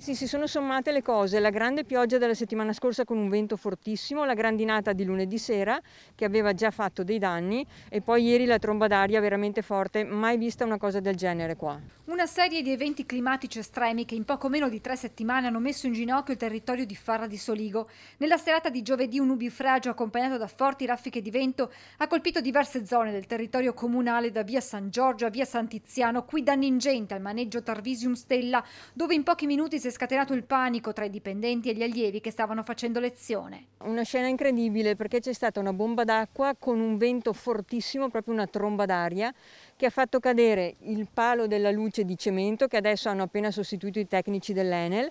Sì, si sono sommate le cose, la grande pioggia della settimana scorsa con un vento fortissimo, la grandinata di lunedì sera che aveva già fatto dei danni e poi ieri la tromba d'aria veramente forte, mai vista una cosa del genere qua. Una serie di eventi climatici estremi che in poco meno di tre settimane hanno messo in ginocchio il territorio di Farra di Soligo. Nella serata di giovedì un ubifragio accompagnato da forti raffiche di vento ha colpito diverse zone del territorio comunale da via San Giorgio a via San Tiziano, qui danni ingenti al maneggio Tarvisium Stella, dove in pochi minuti si è è scatenato il panico tra i dipendenti e gli allievi che stavano facendo lezione. Una scena incredibile perché c'è stata una bomba d'acqua con un vento fortissimo, proprio una tromba d'aria, che ha fatto cadere il palo della luce di cemento che adesso hanno appena sostituito i tecnici dell'Enel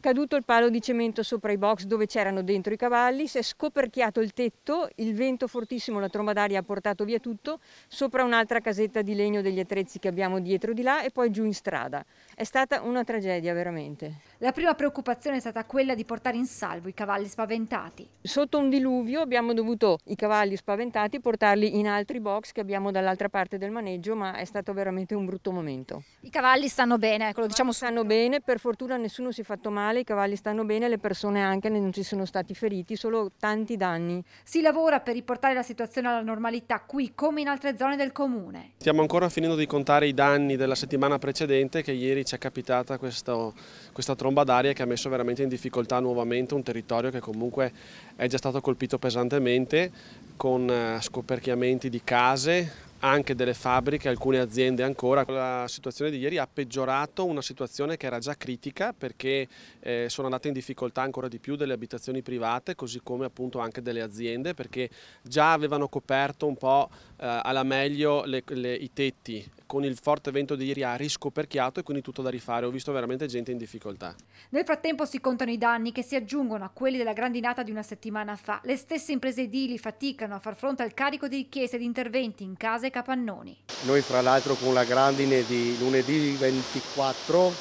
caduto il palo di cemento sopra i box dove c'erano dentro i cavalli, si è scoperchiato il tetto, il vento fortissimo, la tromba d'aria ha portato via tutto, sopra un'altra casetta di legno degli attrezzi che abbiamo dietro di là e poi giù in strada. È stata una tragedia veramente. La prima preoccupazione è stata quella di portare in salvo i cavalli spaventati. Sotto un diluvio abbiamo dovuto i cavalli spaventati portarli in altri box che abbiamo dall'altra parte del maneggio, ma è stato veramente un brutto momento. I cavalli stanno bene, ecco, lo diciamo stanno bene, per fortuna nessuno si è fatto male, i cavalli stanno bene, le persone anche non ci sono stati feriti, solo tanti danni. Si lavora per riportare la situazione alla normalità qui come in altre zone del comune. Stiamo ancora finendo di contare i danni della settimana precedente che ieri ci è capitata questa, questa tromba d'aria che ha messo veramente in difficoltà nuovamente un territorio che comunque è già stato colpito pesantemente con eh, scoperchiamenti di case, anche delle fabbriche, alcune aziende ancora. La situazione di ieri ha peggiorato una situazione che era già critica perché eh, sono andate in difficoltà ancora di più delle abitazioni private così come appunto anche delle aziende perché già avevano coperto un po' eh, alla meglio le, le, i tetti con il forte vento di ieri ha riscoperchiato e quindi tutto da rifare. Ho visto veramente gente in difficoltà. Nel frattempo si contano i danni che si aggiungono a quelli della grandinata di una settimana fa. Le stesse imprese edili faticano a far fronte al carico di richieste di interventi in case e capannoni. Noi fra l'altro con la grandine di lunedì 24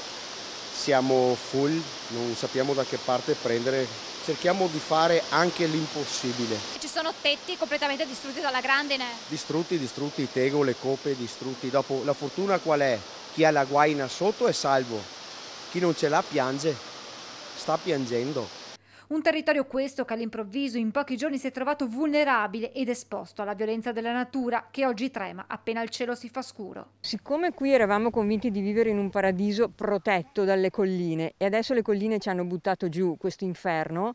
siamo full, non sappiamo da che parte prendere cerchiamo di fare anche l'impossibile. Ci sono tetti completamente distrutti dalla grandine? Distrutti, distrutti, tegole, coppe, distrutti. Dopo la fortuna qual è? Chi ha la guaina sotto è salvo, chi non ce l'ha piange, sta piangendo. Un territorio questo che all'improvviso in pochi giorni si è trovato vulnerabile ed esposto alla violenza della natura che oggi trema appena il cielo si fa scuro. Siccome qui eravamo convinti di vivere in un paradiso protetto dalle colline e adesso le colline ci hanno buttato giù questo inferno,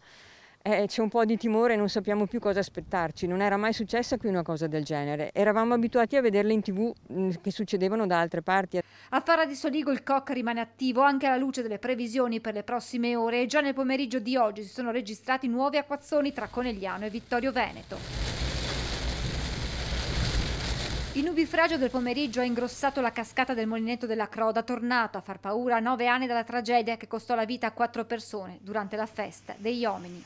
eh, c'è un po' di timore, non sappiamo più cosa aspettarci, non era mai successa qui una cosa del genere, eravamo abituati a vederle in tv mh, mm, che succedevano da altre parti. A Fara di Soligo il COC rimane attivo anche alla luce delle previsioni per le prossime ore e già nel pomeriggio di oggi si sono registrati nuovi acquazzoni tra Conegliano e Vittorio Veneto. Il nubifragio del pomeriggio ha ingrossato la cascata del Molinetto della Croda, tornato a far paura a nove anni dalla tragedia che costò la vita a quattro persone durante la festa degli uomini.